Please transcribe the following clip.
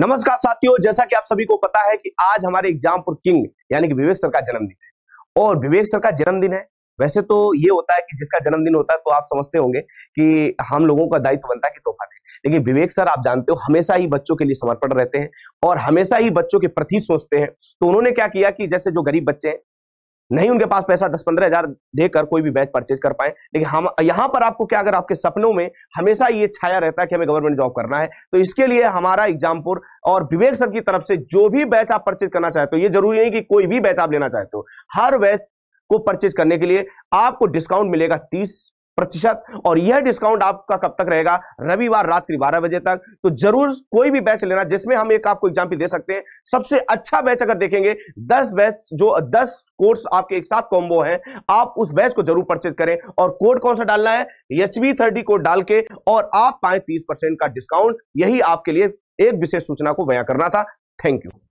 नमस्कार साथियों जैसा कि आप सभी को पता है कि आज हमारे एग्जामपुर किंग यानी कि विवेक सर का जन्मदिन है और विवेक सर का जन्मदिन है वैसे तो ये होता है कि जिसका जन्मदिन होता है तो आप समझते होंगे कि हम लोगों का दायित्व बनता है कि तोहफा दें लेकिन विवेक सर आप जानते हो हमेशा ही बच्चों के लिए समर्पण रहते हैं और हमेशा ही बच्चों के प्रति सोचते हैं तो उन्होंने क्या किया कि जैसे जो गरीब बच्चे हैं नहीं उनके पास पैसा दस पंद्रह हजार देकर कोई भी बैच परचेज कर पाए लेकिन हम यहां पर आपको क्या अगर आपके सपनों में हमेशा ये छाया रहता है कि हमें गवर्नमेंट जॉब करना है तो इसके लिए हमारा एग्जामपुर और विवेक सर की तरफ से जो भी बैच आप परचेज करना चाहते हो ये जरूरी नहीं कि कोई भी बैच आप लेना चाहते हो हर बैच को परचेज करने के लिए आपको डिस्काउंट मिलेगा तीस प्रतिशत और यह डिस्काउंट आपका कब तक रहेगा रविवार रात्रि बारह बजे तक तो जरूर कोई भी बैच लेना जिसमें हम एक आपको एग्जाम्पल दे सकते हैं सबसे अच्छा बैच अगर देखेंगे दस बैच जो दस कोर्स आपके एक साथ कॉम्बो है आप उस बैच को जरूर परचेज करें और कोड कौन सा डालना है एच थर्टी कोड डाल के और आप पाए तीस परसेंट का डिस्काउंट यही आपके लिए एक विशेष सूचना को बया करना था थैंक यू